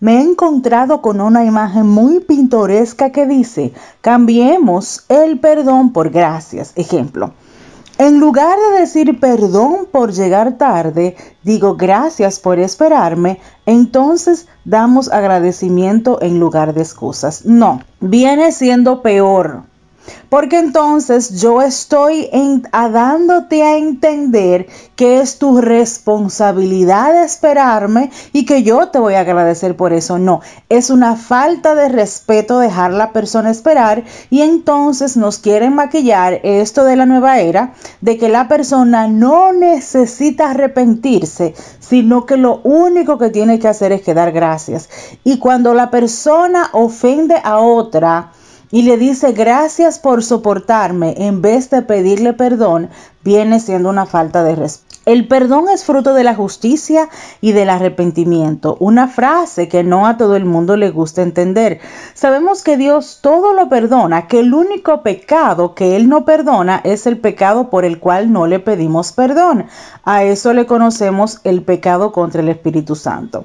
me he encontrado con una imagen muy pintoresca que dice, cambiemos el perdón por gracias. Ejemplo, en lugar de decir perdón por llegar tarde, digo gracias por esperarme, entonces damos agradecimiento en lugar de excusas. No, viene siendo peor. Porque entonces yo estoy dándote a entender que es tu responsabilidad esperarme y que yo te voy a agradecer por eso. No, es una falta de respeto dejar a la persona esperar y entonces nos quieren maquillar esto de la nueva era, de que la persona no necesita arrepentirse, sino que lo único que tiene que hacer es que dar gracias. Y cuando la persona ofende a otra, y le dice gracias por soportarme en vez de pedirle perdón, viene siendo una falta de respeto. El perdón es fruto de la justicia y del arrepentimiento, una frase que no a todo el mundo le gusta entender. Sabemos que Dios todo lo perdona, que el único pecado que Él no perdona es el pecado por el cual no le pedimos perdón. A eso le conocemos el pecado contra el Espíritu Santo.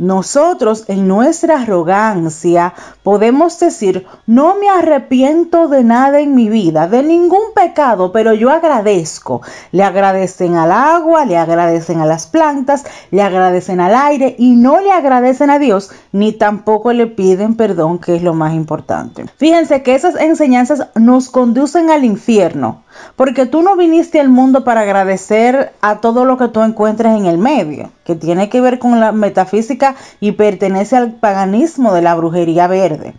Nosotros en nuestra arrogancia podemos decir, no me arrepiento de nada en mi vida, de ningún pecado, pero yo agradezco. Le agradecen al agua, le agradecen a las plantas, le agradecen al aire y no le agradecen a Dios, ni tampoco le piden perdón, que es lo más importante. Fíjense que esas enseñanzas nos conducen al infierno, porque tú no viniste al mundo para agradecer a todo lo que tú encuentres en el medio, que tiene que ver con la metafísica y pertenece al paganismo de la brujería verde.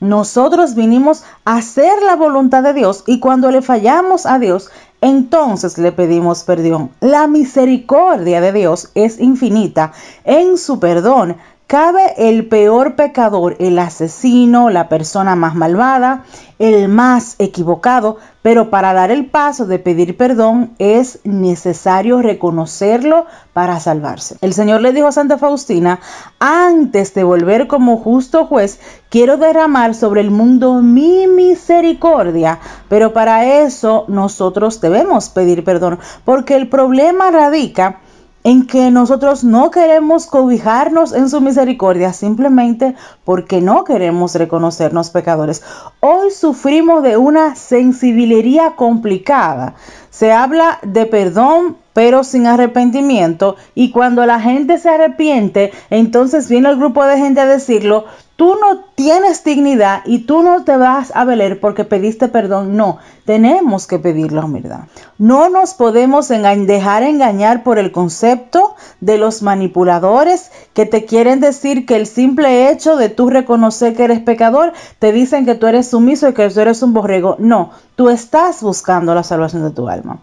Nosotros vinimos a hacer la voluntad de Dios y cuando le fallamos a Dios, entonces le pedimos perdón. La misericordia de Dios es infinita en su perdón Cabe el peor pecador, el asesino, la persona más malvada, el más equivocado, pero para dar el paso de pedir perdón es necesario reconocerlo para salvarse. El Señor le dijo a Santa Faustina, antes de volver como justo juez, quiero derramar sobre el mundo mi misericordia, pero para eso nosotros debemos pedir perdón, porque el problema radica en que nosotros no queremos cobijarnos en su misericordia, simplemente porque no queremos reconocernos pecadores. Hoy sufrimos de una sensibilidad complicada. Se habla de perdón, pero sin arrepentimiento. Y cuando la gente se arrepiente, entonces viene el grupo de gente a decirlo, Tú no tienes dignidad y tú no te vas a veler porque pediste perdón. No, tenemos que pedir la humildad. No nos podemos dejar engañar por el concepto de los manipuladores que te quieren decir que el simple hecho de tú reconocer que eres pecador, te dicen que tú eres sumiso y que tú eres un borrego. No, tú estás buscando la salvación de tu alma.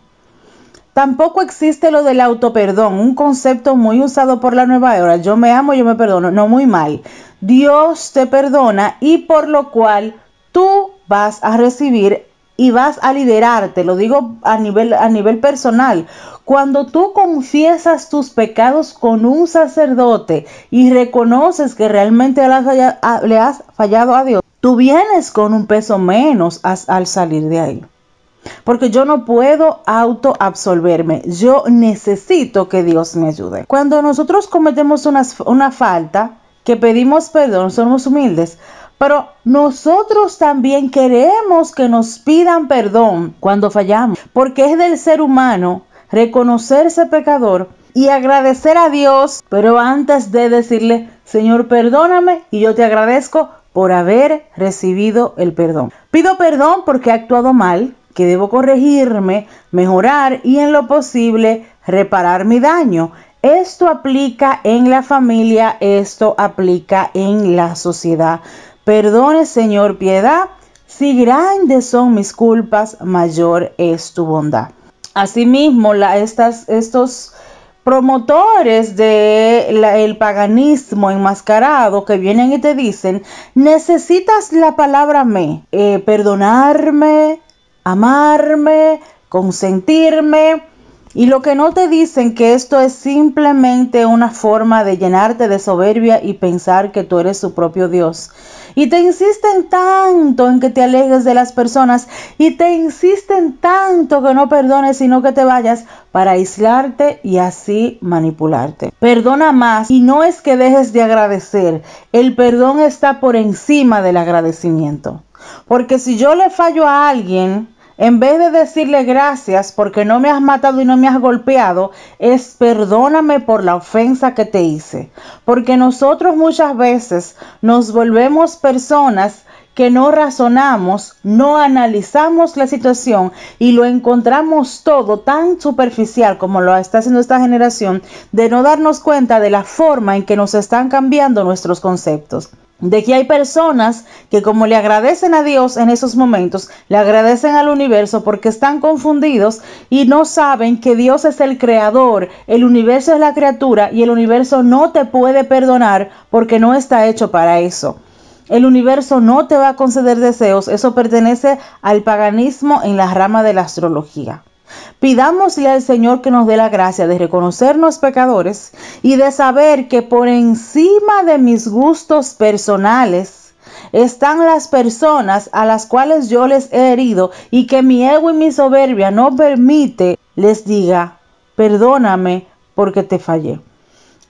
Tampoco existe lo del autoperdón, un concepto muy usado por la nueva era. Yo me amo, yo me perdono. No, muy mal. Dios te perdona y por lo cual tú vas a recibir y vas a liderarte, lo digo a nivel, a nivel personal. Cuando tú confiesas tus pecados con un sacerdote y reconoces que realmente le has fallado a Dios, tú vienes con un peso menos al salir de ahí porque yo no puedo autoabsolverme. Yo necesito que Dios me ayude. Cuando nosotros cometemos una, falta, que pedimos perdón, somos humildes, pero nosotros también queremos que nos pidan perdón cuando fallamos, porque es del ser humano reconocerse pecador y agradecer a Dios, pero antes de decirle, Señor, perdóname y yo te agradezco por haber recibido el perdón. Pido perdón porque he actuado mal, que debo corregirme, mejorar y en lo posible reparar mi daño. Esto aplica en la familia, esto aplica en la sociedad. Perdone, Señor, piedad. Si grandes son mis culpas, mayor es tu bondad. Asimismo, estas, estos promotores del paganismo enmascarado que vienen y te dicen, necesitas la palabra me, eh, perdonarme, amarme, consentirme. Y lo que no te dicen que esto es simplemente una forma de llenarte de soberbia y pensar que tú eres su propio Dios. Y te insisten tanto en que te alejes de las personas y te insisten tanto que no perdones sino que te vayas para aislarte y así manipularte. Perdona más y no es que dejes de agradecer. El perdón está por encima del agradecimiento. Porque si yo le fallo a alguien, en vez de decirle gracias porque no me has matado y no me has golpeado, es perdóname por la ofensa que te hice. Porque nosotros muchas veces nos volvemos personas que no razonamos, no analizamos la situación y lo encontramos todo tan superficial como lo está haciendo esta generación, de no darnos cuenta de la forma en que nos están cambiando nuestros conceptos de que hay personas que como le agradecen a Dios en esos momentos, le agradecen al universo porque están confundidos y no saben que Dios es el creador, el universo es la criatura y el universo no te puede perdonar porque no está hecho para eso. El universo no te va a conceder deseos, eso pertenece al paganismo en la rama de la astrología. Pidámosle al Señor que nos dé la gracia de reconocernos pecadores y de saber que por encima de mis gustos personales, están las personas a las cuales yo les he herido y que mi ego y mi soberbia no permite les diga, perdóname porque te fallé.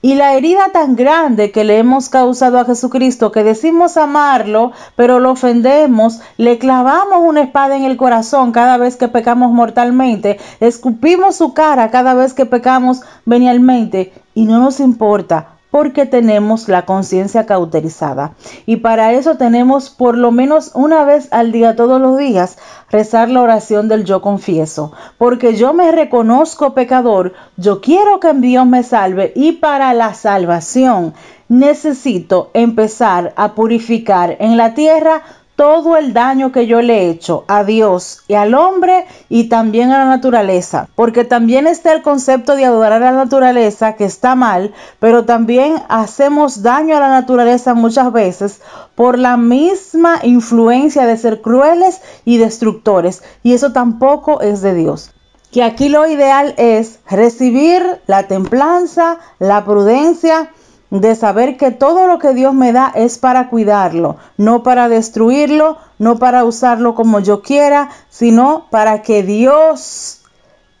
Y la herida tan grande que le hemos causado a Jesucristo, que decimos amarlo, pero lo ofendemos, le clavamos una espada en el corazón cada vez que pecamos mortalmente, escupimos su cara cada vez que pecamos venialmente y no nos importa porque tenemos la conciencia cauterizada. Y para eso tenemos por lo menos una vez al día, todos los días, rezar la oración del yo confieso, porque yo me reconozco pecador, yo quiero que Dios me salve y para la salvación necesito empezar a purificar en la tierra todo el daño que yo le he hecho a Dios y al hombre y también a la naturaleza. Porque también está el concepto de adorar a la naturaleza que está mal, pero también hacemos daño a la naturaleza muchas veces por la misma influencia de ser crueles y destructores. Y eso tampoco es de Dios que aquí lo ideal es recibir la templanza, la prudencia de saber que todo lo que Dios me da es para cuidarlo, no para destruirlo, no para usarlo como yo quiera, sino para que Dios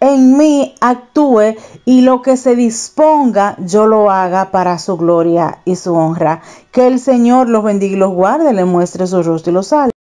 en mí actúe y lo que se disponga yo lo haga para su gloria y su honra. Que el Señor los bendiga y los guarde, le muestre su rostro y los salve.